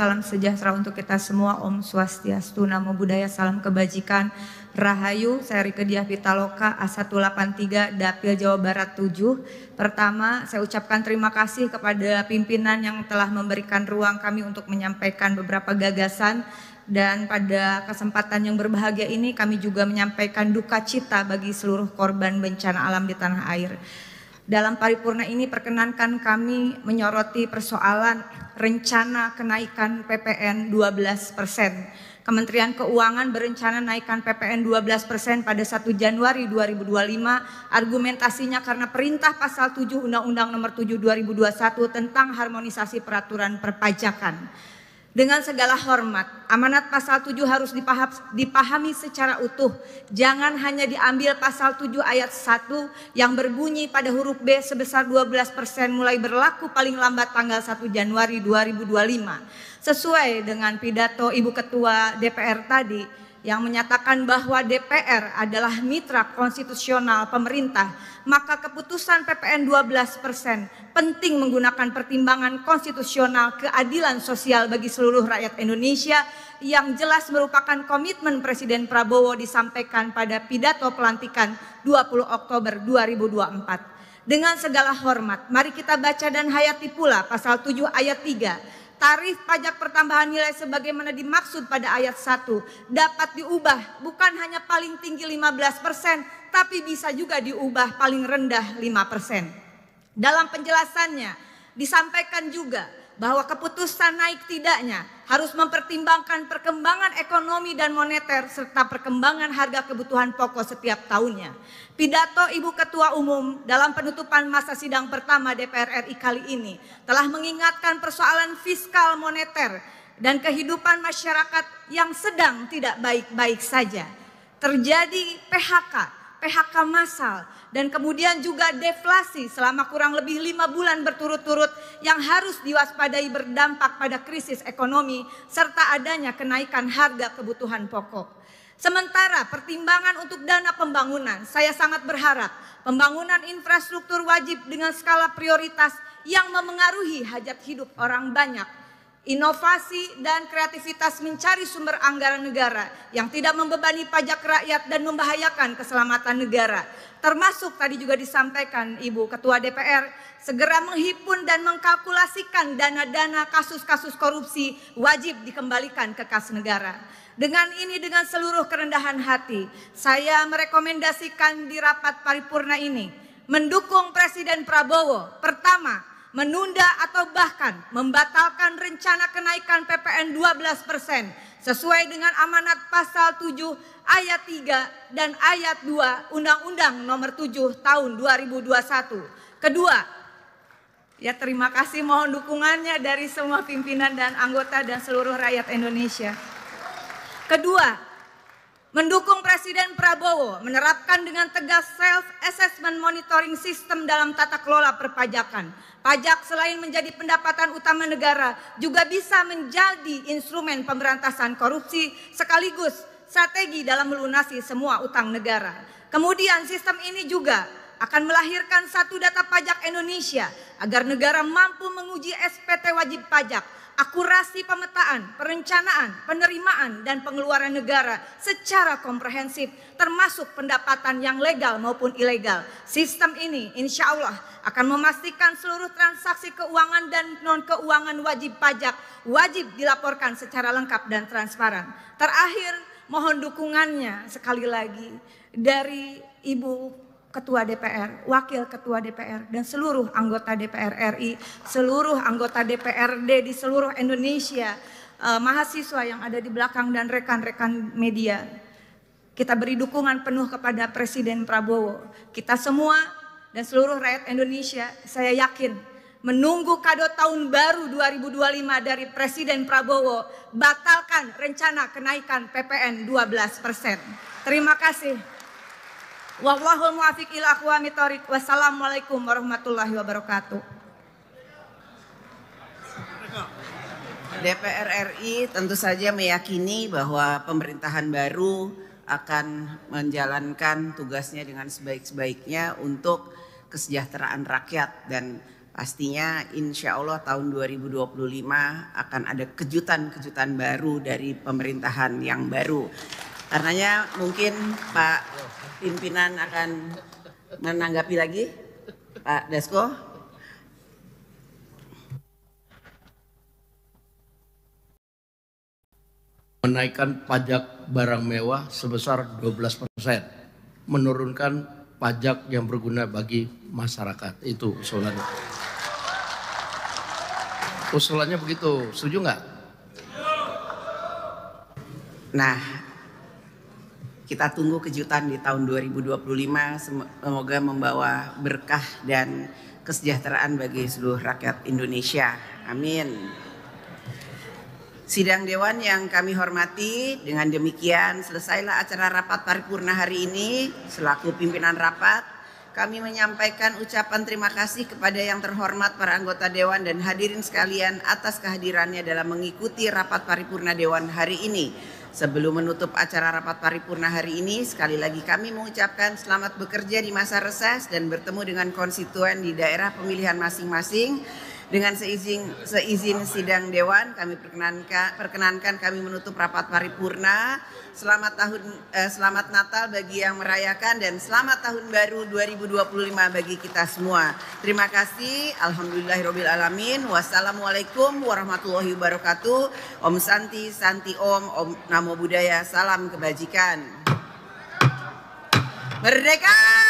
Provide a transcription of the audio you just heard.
Salam sejahtera untuk kita semua, Om Swastiastu, Namo Buddhaya, Salam Kebajikan, Rahayu, saya Rike Diah Pitaloka, A183, Dapil Jawa Barat 7. Pertama, saya ucapkan terima kasih kepada pimpinan yang telah memberikan ruang kami untuk menyampaikan beberapa gagasan dan pada kesempatan yang berbahagia ini kami juga menyampaikan duka cita bagi seluruh korban bencana alam di tanah air. Dalam paripurna ini perkenankan kami menyoroti persoalan rencana kenaikan PPN 12 persen. Kementerian Keuangan berencana naikkan PPN 12 persen pada 1 Januari 2025. Argumentasinya karena perintah pasal 7 Undang-Undang nomor 7 2021 tentang harmonisasi peraturan perpajakan. Dengan segala hormat, amanat pasal 7 harus dipaham dipahami secara utuh. Jangan hanya diambil pasal 7 ayat 1 yang berbunyi pada huruf B sebesar 12% mulai berlaku paling lambat tanggal 1 Januari 2025 sesuai dengan pidato Ibu Ketua DPR tadi yang menyatakan bahwa DPR adalah mitra konstitusional pemerintah, maka keputusan PPN 12 persen penting menggunakan pertimbangan konstitusional keadilan sosial bagi seluruh rakyat Indonesia yang jelas merupakan komitmen Presiden Prabowo disampaikan pada pidato pelantikan 20 Oktober 2024. Dengan segala hormat, mari kita baca dan hayati pula pasal 7 ayat 3 tarif pajak pertambahan nilai sebagaimana dimaksud pada ayat 1 dapat diubah bukan hanya paling tinggi 15% tapi bisa juga diubah paling rendah 5%. Dalam penjelasannya disampaikan juga bahwa keputusan naik tidaknya harus mempertimbangkan perkembangan ekonomi dan moneter serta perkembangan harga kebutuhan pokok setiap tahunnya. Pidato Ibu Ketua Umum dalam penutupan masa sidang pertama DPR RI kali ini telah mengingatkan persoalan fiskal moneter dan kehidupan masyarakat yang sedang tidak baik-baik saja. Terjadi PHK PHK massal dan kemudian juga deflasi selama kurang lebih lima bulan berturut-turut yang harus diwaspadai berdampak pada krisis ekonomi serta adanya kenaikan harga kebutuhan pokok. Sementara pertimbangan untuk dana pembangunan, saya sangat berharap pembangunan infrastruktur wajib dengan skala prioritas yang memengaruhi hajat hidup orang banyak inovasi dan kreativitas mencari sumber anggaran negara yang tidak membebani pajak rakyat dan membahayakan keselamatan negara. Termasuk tadi juga disampaikan Ibu Ketua DPR, segera menghimpun dan mengkalkulasikan dana-dana kasus-kasus korupsi wajib dikembalikan ke kas negara. Dengan ini dengan seluruh kerendahan hati, saya merekomendasikan di rapat paripurna ini mendukung Presiden Prabowo pertama menunda atau bahkan membatalkan rencana kenaikan PPN 12 persen sesuai dengan amanat pasal 7 ayat 3 dan ayat 2 Undang-Undang Nomor 7 Tahun 2021. Kedua, ya terima kasih mohon dukungannya dari semua pimpinan dan anggota dan seluruh rakyat Indonesia. Kedua, mendukung Presiden Prabowo menerapkan dengan tegas self-assessment monitoring system dalam tata kelola perpajakan. Pajak selain menjadi pendapatan utama negara, juga bisa menjadi instrumen pemberantasan korupsi sekaligus strategi dalam melunasi semua utang negara. Kemudian sistem ini juga akan melahirkan satu data pajak Indonesia agar negara mampu menguji SPT wajib pajak akurasi pemetaan, perencanaan, penerimaan, dan pengeluaran negara secara komprehensif, termasuk pendapatan yang legal maupun ilegal. Sistem ini insya Allah akan memastikan seluruh transaksi keuangan dan non-keuangan wajib pajak wajib dilaporkan secara lengkap dan transparan. Terakhir, mohon dukungannya sekali lagi dari Ibu ketua DPR, wakil ketua DPR, dan seluruh anggota DPR RI, seluruh anggota DPRD di seluruh Indonesia, eh, mahasiswa yang ada di belakang dan rekan-rekan media. Kita beri dukungan penuh kepada Presiden Prabowo. Kita semua dan seluruh rakyat Indonesia, saya yakin menunggu kado tahun baru 2025 dari Presiden Prabowo, batalkan rencana kenaikan PPN 12 persen. Terima kasih muwafiq ila aqwamit thoriq. Wassalamualaikum warahmatullahi wabarakatuh. DPR RI tentu saja meyakini bahwa pemerintahan baru akan menjalankan tugasnya dengan sebaik-sebaiknya untuk kesejahteraan rakyat dan pastinya insya Allah tahun 2025 akan ada kejutan-kejutan baru dari pemerintahan yang baru. Karenanya mungkin Pak pimpinan akan menanggapi lagi Pak Desko. Menaikkan pajak barang mewah sebesar 12 persen. Menurunkan pajak yang berguna bagi masyarakat. Itu usulannya. Usulannya begitu. Setuju nggak? Nah, kita tunggu kejutan di tahun 2025 semoga membawa berkah dan kesejahteraan bagi seluruh rakyat Indonesia. Amin. Sidang Dewan yang kami hormati, dengan demikian selesailah acara rapat paripurna hari ini. Selaku pimpinan rapat, kami menyampaikan ucapan terima kasih kepada yang terhormat para anggota Dewan dan hadirin sekalian atas kehadirannya dalam mengikuti rapat paripurna Dewan hari ini. Sebelum menutup acara rapat paripurna hari ini, sekali lagi kami mengucapkan selamat bekerja di masa reses dan bertemu dengan konstituen di daerah pemilihan masing-masing. Dengan seizin, seizin sidang dewan kami perkenankan, perkenankan kami menutup rapat paripurna. Selamat tahun eh, selamat Natal bagi yang merayakan dan selamat tahun baru 2025 bagi kita semua. Terima kasih. alhamdulillahirobbilalamin Wassalamualaikum warahmatullahi wabarakatuh. Om Santi, Santi Om, Om Namo Buddhaya. Salam kebajikan. Merdeka!